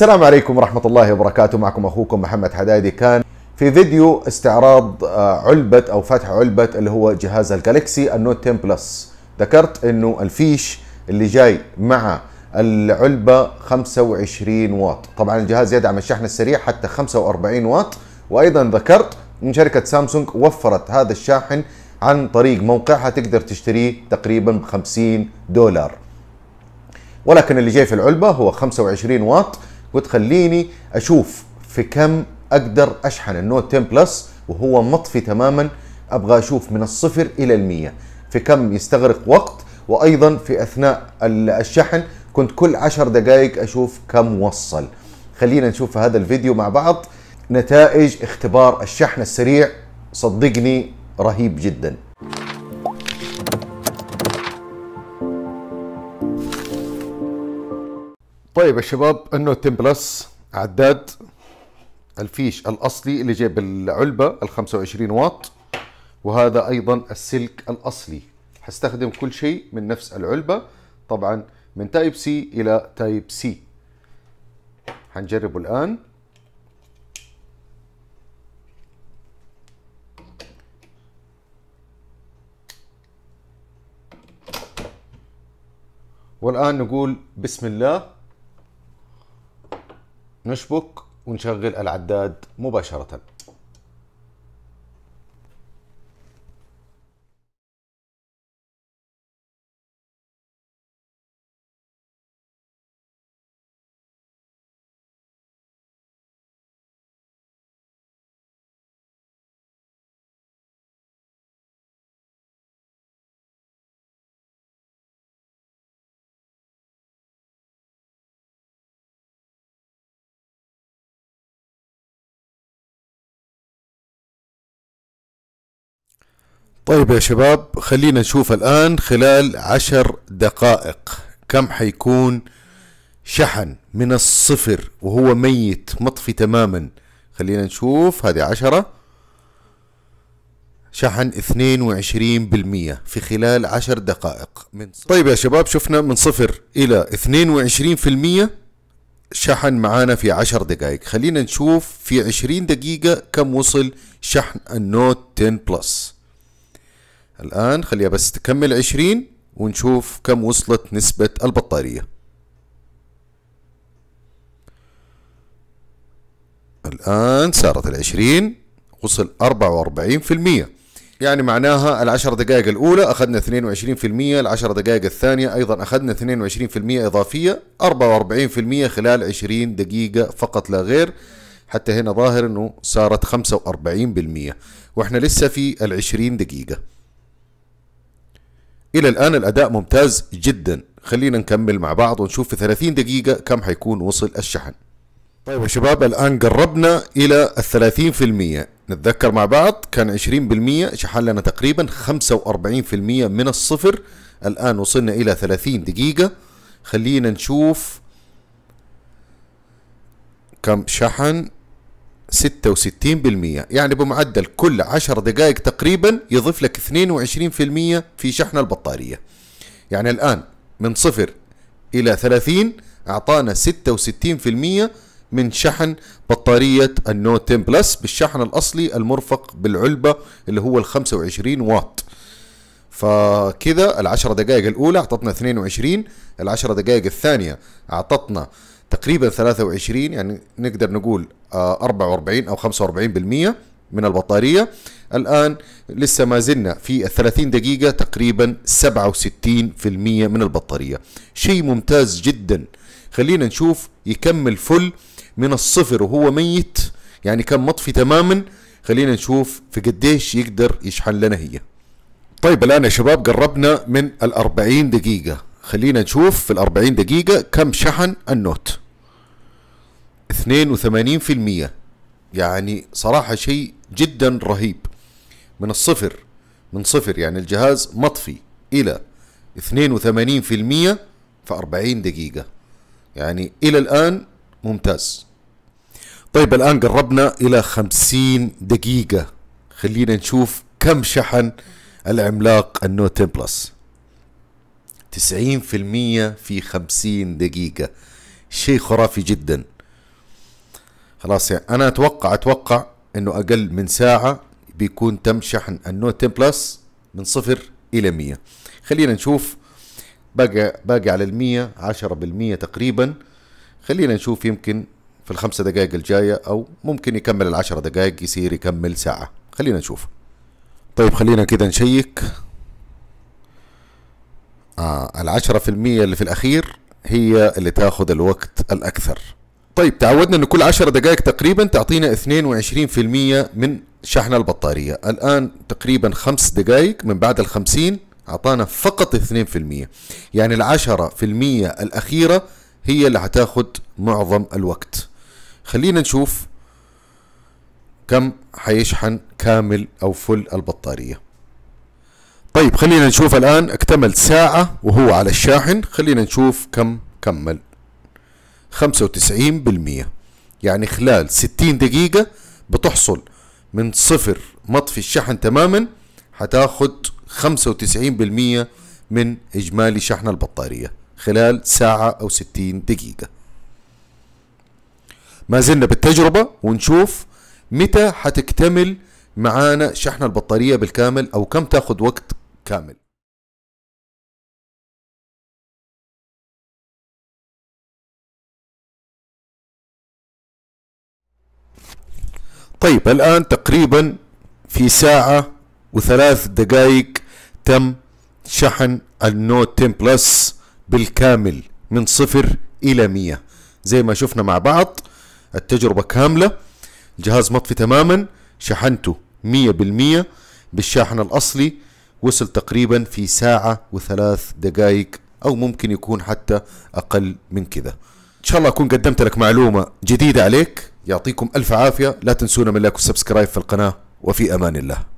السلام عليكم ورحمة الله وبركاته معكم أخوكم محمد حدادي كان في فيديو استعراض آه، علبة أو فتح علبة اللي هو جهاز الجالكسي النوت 10 بلس ذكرت أنه الفيش اللي جاي مع العلبة 25 واط طبعا الجهاز يدعم الشحن السريع حتى 45 واط وأيضا ذكرت أن شركة سامسونج وفرت هذا الشاحن عن طريق موقعها تقدر تشتريه تقريبا ب 50 دولار ولكن اللي جاي في العلبة هو 25 واط وتخليني اشوف في كم اقدر اشحن النوت 10 بلس وهو مطفي تماما ابغى اشوف من الصفر الى المية في كم يستغرق وقت وايضا في اثناء الشحن كنت كل عشر دقائق اشوف كم وصل خلينا نشوف هذا الفيديو مع بعض نتائج اختبار الشحن السريع صدقني رهيب جداً طيب يا شباب النوت 10 بلس عداد الفيش الاصلي اللي جايب العلبه ال 25 واط وهذا ايضا السلك الاصلي حستخدم كل شيء من نفس العلبه طبعا من تايب سي الى تايب سي حنجربه الان والان نقول بسم الله نشبك ونشغل العداد مباشرة طيب يا شباب خلينا نشوف الآن خلال عشر دقائق كم حيكون شحن من الصفر وهو ميت مطفي تماما خلينا نشوف هذه عشرة شحن اثنين وعشرين بالمية في خلال عشر دقائق من صفر. طيب يا شباب شفنا من صفر إلى اثنين وعشرين المية شحن معانا في عشر دقائق خلينا نشوف في عشرين دقيقة كم وصل شحن النوت 10 بلس الآن خليها بس تكمل عشرين ونشوف كم وصلت نسبة البطارية الآن صارت العشرين وصل أربعة وأربعين في المية يعني معناها العشر دقائق الأولى أخذنا 22% العشر دقائق الثانية أيضا أخذنا 22% إضافية 44% خلال 20 دقيقة فقط لا غير حتى هنا ظاهر أنه صارت 45% وإحنا لسه في العشرين دقيقة الى الان الاداء ممتاز جدا خلينا نكمل مع بعض ونشوف في 30 دقيقة كم حيكون وصل الشحن طيب يا شباب الآن قربنا إلى الثلاثين في المية نتذكر مع بعض كان عشرين بالمية شحن لنا تقريبا خمسة وأربعين في المية من الصفر الآن وصلنا إلى ثلاثين دقيقة خلينا نشوف كم شحن 66% يعني بمعدل كل 10 دقائق تقريبا يضيف لك 22% في شحن البطارية يعني الآن من صفر إلى 30 أعطانا 66% من شحن بطارية النوت 10 بلس بالشحن الأصلي المرفق بالعلبة اللي هو ال 25 واط فكذا العشر دقائق الأولى أعطتنا 22 العشر دقائق الثانية أعطتنا تقريبا 23 يعني نقدر نقول 44 آه، او 45% من البطارية الآن لسه ما زلنا في ال 30 دقيقة تقريبا 67% من البطارية شيء ممتاز جدا خلينا نشوف يكمل فل من الصفر وهو ميت يعني كان مطفي تماما خلينا نشوف في قديش يقدر يشحن لنا هي طيب الآن يا شباب قربنا من ال 40 دقيقة خلينا نشوف في ال 40 دقيقة كم شحن النوت 82% يعني صراحة شيء جدا رهيب من الصفر من صفر يعني الجهاز مطفي إلى 82% في 40 دقيقة يعني إلى الآن ممتاز طيب الآن قربنا إلى 50 دقيقة خلينا نشوف كم شحن العملاق النوت 10 بلس 90% في 50 دقيقة شيء خرافي جدا خلاص يعني انا اتوقع اتوقع انه اقل من ساعه بيكون تم شحن النوت 10 بلس من صفر الى 100 خلينا نشوف باقي باقي على المية عشرة بالمية تقريبا خلينا نشوف يمكن في الخمسة دقائق الجاية أو ممكن يكمل العشرة دقائق يصير يكمل ساعة خلينا نشوف طيب خلينا كده نشيك آه العشرة في المية اللي في الأخير هي اللي تاخذ الوقت الأكثر طيب تعودنا ان كل 10 دقائق تقريبا تعطينا 22% من شحن البطارية الآن تقريبا خمس دقائق من بعد الخمسين أعطانا فقط 2% يعني العشرة في المية الأخيرة هي اللي هتاخد معظم الوقت خلينا نشوف كم حيشحن كامل أو فل البطارية طيب خلينا نشوف الآن اكتمل ساعة وهو على الشاحن خلينا نشوف كم كمل 95% يعني خلال 60 دقيقة بتحصل من صفر مطفي الشحن تماما هتاخد 95% من إجمالي شحن البطارية خلال ساعة أو 60 دقيقة ما زلنا بالتجربة ونشوف متى حتكتمل معانا شحن البطارية بالكامل أو كم تاخد وقت كامل طيب الآن تقريبا في ساعة وثلاث دقائق تم شحن النوت 10 بلس بالكامل من صفر إلى مية زي ما شفنا مع بعض التجربة كاملة الجهاز مطفي تماما شحنته مية بالمية بالشاحن الأصلي وصل تقريبا في ساعة وثلاث دقائق أو ممكن يكون حتى أقل من كذا ان شاء الله اكون قدمت لك معلومه جديده عليك يعطيكم الف عافيه لا تنسونا من لايك وسبسكرايب في القناه وفي امان الله